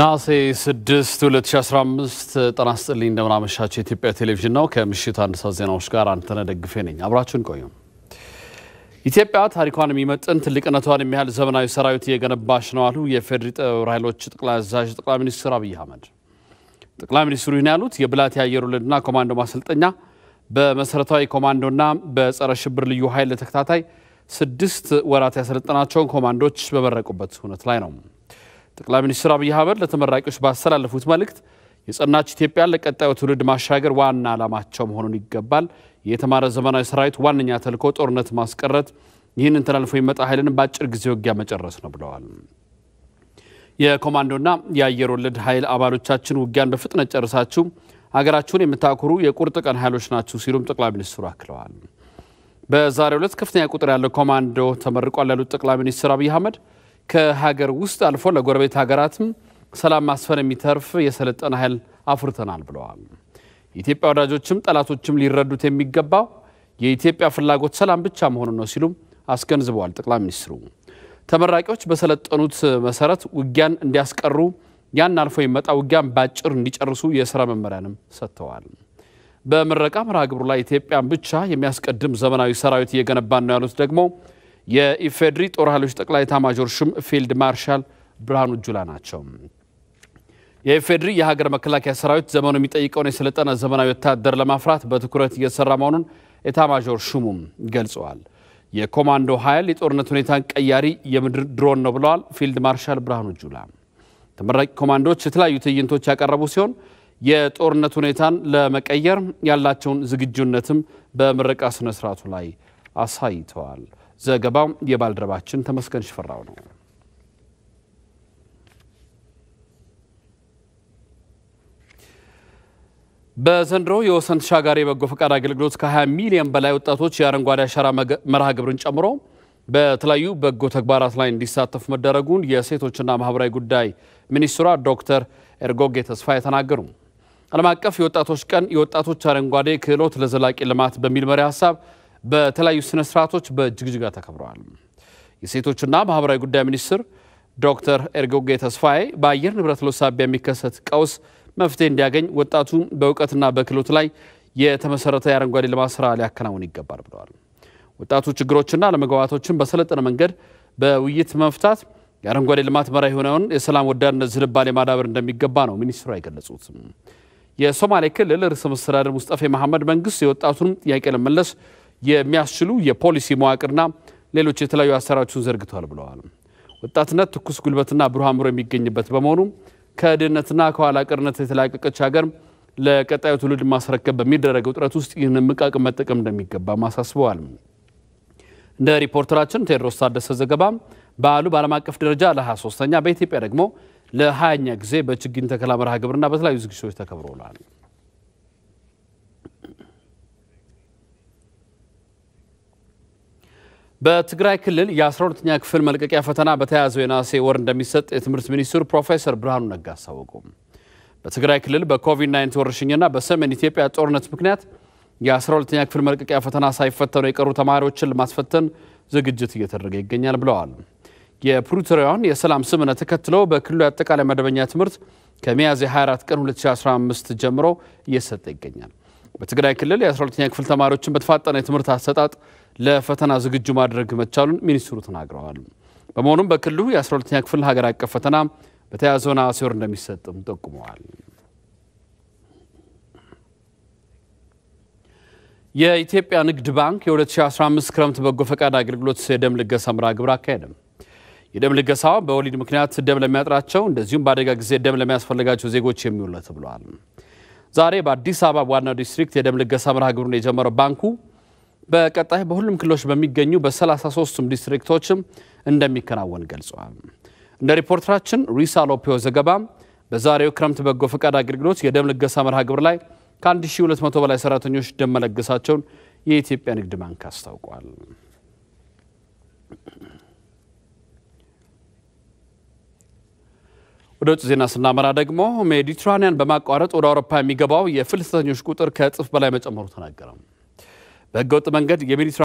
ነሐሴ 6 2015 ጤና ይስጥልኝ። እንደምናመሻችሁ። የኢትዮጵያ ቴሌቪዥን ነው። ከምሽት አንድ ሰዓት ዜናዎች ጋር አንተነህ ደግፌ ነኝ። አብራችሁን ቆዩ። ኢትዮጵያ ታሪኳን የሚመጥን ትልቅነቷን የሚያህል ዘመናዊ ሰራዊት እየገነባች ነው አሉ የፌድሪ ጦር ኃይሎች ጠቅላይ አዛዥ ጠቅላይ ሚኒስትር አብይ አህመድ። ጠቅላይ ሚኒስትሩ ይህን ያሉት የብላቴ አየር ወለድና ኮማንዶ ማሰልጠኛ በመሰረታዊ ኮማንዶና በጸረ ሽብር ልዩ ኃይል ተከታታይ ስድስት ወራት ያሰለጠናቸውን ኮማንዶች በመረቁበት ሁነት ላይ ነው። ጠቅላይ ሚኒስትር አብይ አህመድ ለተመራቂዎች ባስተላለፉት መልእክት የጸናች ኢትዮጵያን ለቀጣዩ ትውልድ ማሻገር ዋና ዓላማቸው መሆኑን ይገባል። የተማረ ዘመናዊ ሰራዊት ዋነኛ ተልኮ ጦርነት ማስቀረት፣ ይህንን ተላልፎ ይመጣ ኃይልን በአጭር ጊዜ ውጊያ መጨረስ ነው ብለዋል። የኮማንዶና የአየር ወለድ ኃይል አባሎቻችን ውጊያን በፍጥነት ጨርሳችሁ ሀገራችሁን የምታኮሩ የቁርጥ ቀን ኃይሎች ናችሁ ሲሉም ጠቅላይ ሚኒስትሩ አክለዋል። በዛሬው ዕለት ከፍተኛ ቁጥር ያለው ኮማንዶ ተመርቋል ያሉት ጠቅላይ ሚኒስትር አብይ አህመድ ከሀገር ውስጥ አልፎ ለጎረቤት ሀገራትም ሰላም ማስፈን የሚተርፍ የሰለጠነ ኃይል አፍርተናል ብለዋል። የኢትዮጵያ ወዳጆችም ጠላቶችም ሊረዱት የሚገባው የኢትዮጵያ ፍላጎት ሰላም ብቻ መሆኑን ነው ሲሉም አስገንዝበዋል ጠቅላይ ሚኒስትሩ። ተመራቂዎች በሰለጠኑት መሰረት ውጊያን እንዲያስቀሩ ያን አልፎ የሚመጣ ውጊያን በአጭር እንዲጨርሱ የስራ መመሪያንም ሰጥተዋል። በምረቃ መርሃ ግብሩ ላይ ኢትዮጵያን ብቻ የሚያስቀድም ዘመናዊ ሰራዊት እየገነባን ነው ያሉት ደግሞ የኢፌድሪ ጦር ኃይሎች ጠቅላይ ኤታማዦር ሹም ፊልድ ማርሻል ብርሃኑ ጁላ ናቸው። የኢፌድሪ የሀገር መከላከያ ሰራዊት ዘመኑ የሚጠይቀውን የሰለጠነ ዘመናዊ ወታደር ለማፍራት በትኩረት እየተሰራ መሆኑን ኤታማዦር ሹሙም ገልጸዋል። የኮማንዶ ኃይል የጦርነት ሁኔታን ቀያሪ የምድር ድሮን ነው ብለዋል ፊልድ ማርሻል ብርሃኑ ጁላ። ተመራቂ ኮማንዶዎች የተለያዩ ትዕይንቶች ያቀረቡ ሲሆን የጦርነት ሁኔታን ለመቀየር ያላቸውን ዝግጁነትም በምረቃ ስነስርዓቱ ላይ አሳይተዋል። ዘገባው የባልደረባችን ተመስገን ሽፈራው ነው። በዘንድሮ የወሰን ተሻጋሪ የበጎ ፈቃድ አገልግሎት ከ20 ሚሊዮን በላይ ወጣቶች የአረንጓዴ አሻራ መርሃ ግብርን ጨምሮ በተለያዩ በጎ ተግባራት ላይ እንዲሳተፉ መደረጉን የሴቶችና ማህበራዊ ጉዳይ ሚኒስትሯ ዶክተር ኤርጎጌ ተስፋ የተናገሩ። ዓለም አቀፍ የወጣቶች ቀን የወጣቶች አረንጓዴ ክህሎት ለዘላቂ ልማት በሚል መሪ ሀሳብ በተለያዩ ስነ ስርዓቶች በጅግጅጋ ተከብረዋል። የሴቶችና ማህበራዊ ጉዳይ ሚኒስትር ዶክተር ኤርጎጌ ተስፋዬ በአየር ንብረት ለውጥ ሳቢያ የሚከሰት ቀውስ መፍትሄ እንዲያገኝ ወጣቱ በእውቀትና በክህሎት ላይ የተመሰረተ የአረንጓዴ ልማት ስራ ሊያከናውን ይገባል ብለዋል። ወጣቱ ችግሮችና አለመግባባቶችን በሰለጠነ መንገድ በውይይት መፍታት የአረንጓዴ ልማት መራ የሆነውን የሰላም ወዳድነት ዝንባሌ ማዳበር እንደሚገባ ነው ሚኒስትሩ አይገለጹት። የሶማሌ ክልል ርዕሰ መስተዳደር ሙስጠፌ መሐመድ መንግስት የወጣቱን ጥያቄ ለመመለስ የሚያስችሉ የፖሊሲ መዋቅርና ሌሎች የተለያዩ አሰራሮችን ዘርግተዋል ብለዋል። ወጣትነት ትኩስ ጉልበትና ብሩህ አእምሮ የሚገኝበት በመሆኑ ከድህነትና ከኋላ ቀርነት የተላቀቀች ሀገር ለቀጣዩ ትውልድ ማስረከብ በሚደረገው ጥረት ውስጥ ይህን እምቅ አቅም መጠቀም እንደሚገባ አሳስበዋል። እንደ ሪፖርተራችን ቴዎድሮስ ታደሰ ዘገባ በዓሉ በዓለም አቀፍ ደረጃ ለ23ኛ በኢትዮጵያ ደግሞ ለ20ኛ ጊዜ በችግኝ ተከላ መርሃ ግብርና በተለያዩ ዝግጅቶች ተከብሮ ውሏል። በትግራይ ክልል የ12ኛ ክፍል መልቀቂያ ፈተና በተያያዘው የነሐሴ ወር እንደሚሰጥ የትምህርት ሚኒስትሩ ፕሮፌሰር ብርሃኑ ነጋ አስታወቁ። በትግራይ ክልል በኮቪድ-19 ወረርሽኝና በሰሜን ኢትዮጵያ ጦርነት ምክንያት የ12ኛ ክፍል መልቀቂያ ፈተና ሳይፈተኑ የቀሩ ተማሪዎችን ለማስፈተን ዝግጅት እየተደረገ ይገኛል ብለዋል። የፕሪቶሪያውን የሰላም ስምምነት ተከትሎ በክልሉ የአጠቃላይ መደበኛ ትምህርት ከሚያዝያ 24 ቀን 2015 ጀምሮ እየሰጠ ይገኛል። በትግራይ ክልል የ12ኛ ክፍል ተማሪዎችን በተፋጠነ የትምህርት አሰጣጥ ለፈተና ዝግጁ ማድረግ መቻሉን ሚኒስትሩ ተናግረዋል። በመሆኑም በክልሉ የ12ኛ ክፍል ሀገር አቀፍ ፈተና በተያዘው ነሐሴ ወር እንደሚሰጥም ጠቁመዋል። የኢትዮጵያ ንግድ ባንክ የ2015 ክረምት በጎ ፈቃድ አገልግሎት የደም ልገሳ መርሃ ግብር አካሄደም። የደም ልገሳ በወሊድ ምክንያት ደም ለሚያጥራቸው እንደዚሁም በአደጋ ጊዜ ደም ለሚያስፈልጋቸው ዜጎች የሚውል ተብሏል። ዛሬ በአዲስ አበባ ዋናው ዲስትሪክት የደም ልገሳ መርሃ ግብሩን የጀመረው ባንኩ በቀጣይ በሁሉም ክልሎች በሚገኙ በ33ቱም ዲስትሪክቶችም እንደሚከናወን ገልጸዋል። እንደ ሪፖርተራችን ሪሳ ሎፔዮ ዘገባ በዛሬው ክረምት በጎ ፈቃድ አገልግሎት የደም ልገሳ መርሃ ግብር ላይ ከ1200 በላይ ሰራተኞች ደም መለገሳቸውን የኢትዮጵያ ንግድ ባንክ አስታውቋል። ወደ ውጭ ዜና ስናመራ ደግሞ ሜዲትራኒያን በማቋረጥ ወደ አውሮፓ የሚገባው የፍልሰተኞች ቁጥር ከእጥፍ በላይ መጨመሩ ተናገረ። በህገወጥ መንገድ የሜዲትራ